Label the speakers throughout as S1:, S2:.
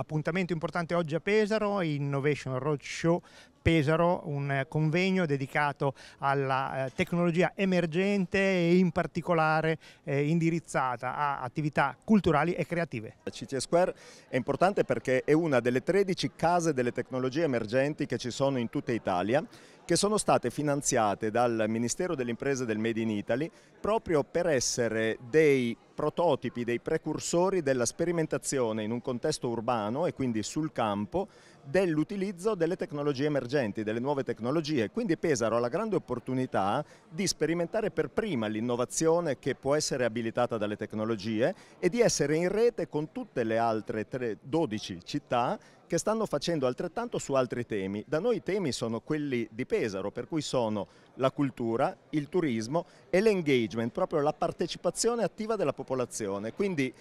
S1: Appuntamento importante oggi a Pesaro, Innovation Roadshow Pesaro, un convegno dedicato alla eh, tecnologia emergente e in particolare eh, indirizzata a attività culturali e creative. La CT Square è importante perché è una delle 13 case delle tecnologie emergenti che ci sono in tutta Italia che sono state finanziate dal Ministero delle Imprese del Made in Italy proprio per essere dei prototipi, dei precursori della sperimentazione in un contesto urbano e quindi sul campo dell'utilizzo delle tecnologie emergenti, delle nuove tecnologie. Quindi Pesaro ha la grande opportunità di sperimentare per prima l'innovazione che può essere abilitata dalle tecnologie e di essere in rete con tutte le altre 12 città che stanno facendo altrettanto su altri temi. Da noi i temi sono quelli di Pesaro, per cui sono la cultura, il turismo e l'engagement, proprio la partecipazione attiva della popolazione. Quindi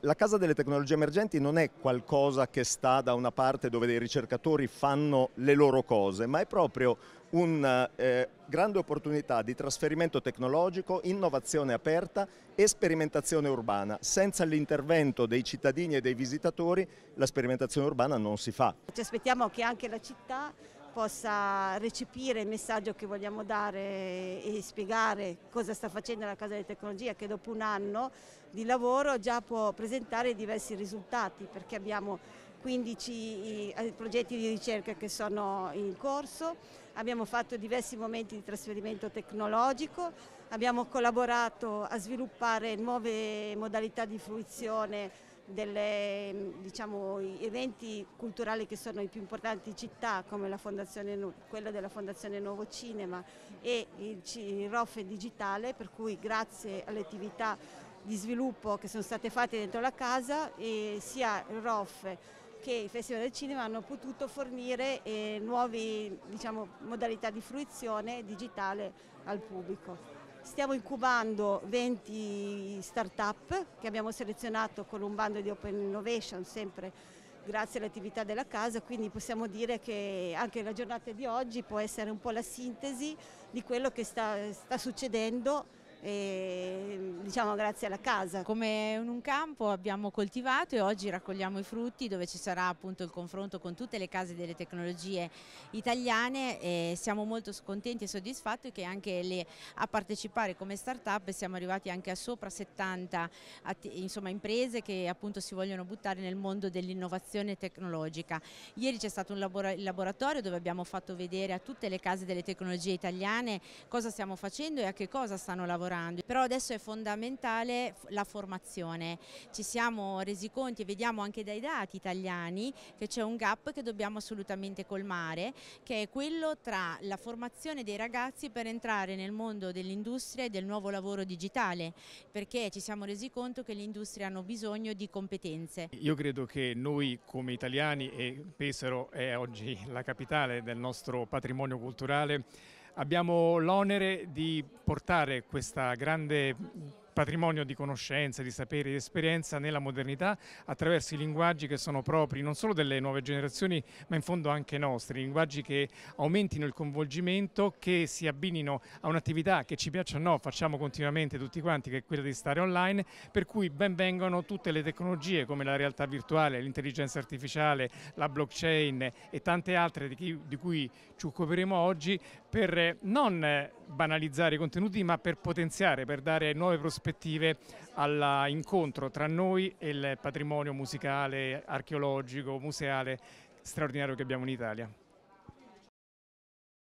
S1: la Casa delle Tecnologie Emergenti non è qualcosa che sta da una parte dove dei ricercatori fanno le loro cose, ma è proprio una eh, grande opportunità di trasferimento tecnologico, innovazione aperta e sperimentazione urbana. Senza l'intervento dei cittadini e dei visitatori la sperimentazione urbana non si fa.
S2: Ci aspettiamo che anche la città possa recepire il messaggio che vogliamo dare e spiegare cosa sta facendo la Casa di Tecnologia che dopo un anno di lavoro già può presentare diversi risultati perché abbiamo 15 eh, progetti di ricerca che sono in corso, abbiamo fatto diversi momenti di trasferimento tecnologico, abbiamo collaborato a sviluppare nuove modalità di fruizione degli diciamo, eventi culturali che sono i più importanti in città come quello della Fondazione Nuovo Cinema e il, il ROFE digitale per cui grazie alle attività di sviluppo che sono state fatte dentro la casa sia il ROF che il Festival del Cinema hanno potuto fornire eh, nuove diciamo, modalità di fruizione digitale al pubblico. Stiamo incubando 20 start-up che abbiamo selezionato con un bando di Open Innovation, sempre grazie all'attività della casa, quindi possiamo dire che anche la giornata di oggi può essere un po' la sintesi di quello che sta, sta succedendo
S3: e, diciamo grazie alla casa. Come in un campo abbiamo coltivato e oggi raccogliamo i frutti dove ci sarà appunto il confronto con tutte le case delle tecnologie italiane e siamo molto contenti e soddisfatti che anche le, a partecipare come start-up siamo arrivati anche a sopra 70 insomma, imprese che appunto si vogliono buttare nel mondo dell'innovazione tecnologica. Ieri c'è stato un laboratorio dove abbiamo fatto vedere a tutte le case delle tecnologie italiane cosa stiamo facendo e a che cosa stanno lavorando lavorando, però adesso è fondamentale la formazione, ci siamo resi conti e vediamo anche dai dati italiani che c'è un gap che dobbiamo assolutamente colmare, che è quello tra la formazione dei ragazzi per entrare nel mondo dell'industria e del nuovo lavoro digitale, perché ci siamo resi conto che l'industria hanno bisogno di competenze. Io
S4: credo che noi come italiani, e Pesaro è oggi la capitale del nostro patrimonio culturale, Abbiamo l'onere di portare questa grande patrimonio di conoscenze, di sapere, di esperienza nella modernità attraverso i linguaggi che sono propri non solo delle nuove generazioni ma in fondo anche nostri, linguaggi che aumentino il coinvolgimento, che si abbinino a un'attività che ci piaccia o no, facciamo continuamente tutti quanti, che è quella di stare online, per cui ben vengano tutte le tecnologie come la realtà virtuale, l'intelligenza artificiale, la blockchain e tante altre di, cui ci occuperemo oggi per non banalizzare i contenuti ma per potenziare, per dare nuove prospettive all'incontro tra noi e il patrimonio musicale, archeologico, museale straordinario che abbiamo in Italia.